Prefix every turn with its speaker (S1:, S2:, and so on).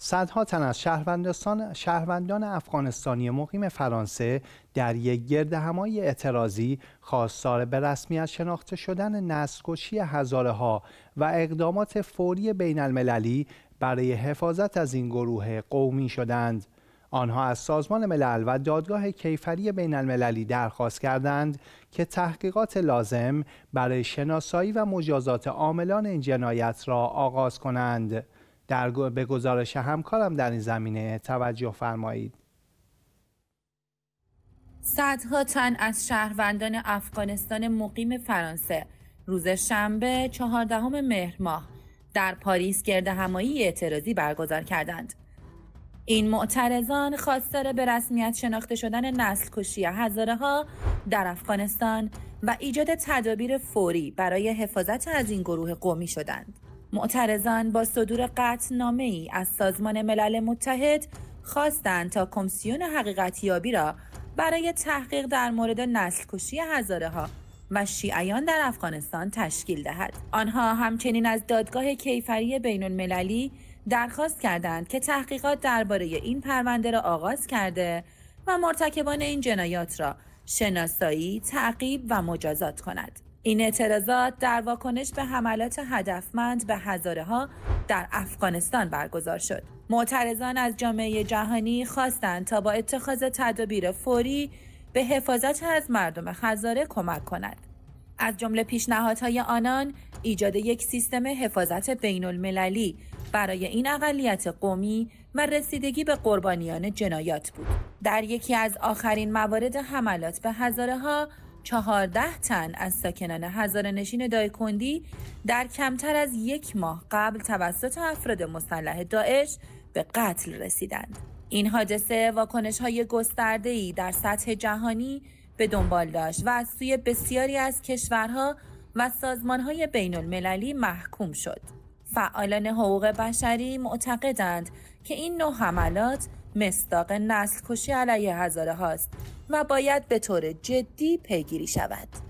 S1: صدها تن از شهروندان, شهروندان افغانستانی مقیم فرانسه در یک گرد همای اعتراضی خواستار به رسمیت شناخته شدن نسل‌کشی هزاره ها و اقدامات فوری بین المللی برای حفاظت از این گروه قومی شدند. آنها از سازمان ملل و دادگاه کیفری بین المللی درخواست کردند که تحقیقات لازم برای شناسایی و مجازات عاملان این جنایت را آغاز کنند. در به گزارش همکارم در این زمینه توجه فرمایید
S2: صدها تن از شهروندان افغانستان مقیم فرانسه روز شنبه چهاردهم مهر ماه در پاریس گرد همایی اعتراضی برگزار کردند این معترضان خواستار به رسمیت شناخته شدن نسل کشی هزاره ها در افغانستان و ایجاد تدابیر فوری برای حفاظت از این گروه قومی شدند. معترضان با صدور نامه ای از سازمان ملل متحد خواستند تا کمیسیون حقیقتیابی را برای تحقیق در مورد کشی هزاره ها و شیعیان در افغانستان تشکیل دهد. آنها همچنین از دادگاه کیفری بین المللی درخواست کردند که تحقیقات درباره این پرونده را آغاز کرده و مرتکبان این جنایات را شناسایی، تعقیب و مجازات کند. این اعتراضات در واکنش به حملات هدفمند به هزاره ها در افغانستان برگزار شد. معترضان از جامعه جهانی خواستند تا با اتخاذ تدابیر فوری به حفاظت از مردم هزاره کمک کند. از جمله پیشنهادهای آنان ایجاد یک سیستم حفاظت بین المللی برای این اقلیت قومی و رسیدگی به قربانیان جنایات بود. در یکی از آخرین موارد حملات به هزاره ها چهارده تن از ساکنان نشین دایکندی در کمتر از یک ماه قبل توسط افراد مسلح داعش به قتل رسیدند. این حادثه واکنش های گسترده ای در سطح جهانی به دنبال داشت و از سوی بسیاری از کشورها و سازمان های بین المللی محکوم شد. فعالان حقوق بشری معتقدند که این نوع حملات مصداق نسل کشی علیه هزاره هاست و باید به طور جدی پیگیری شود.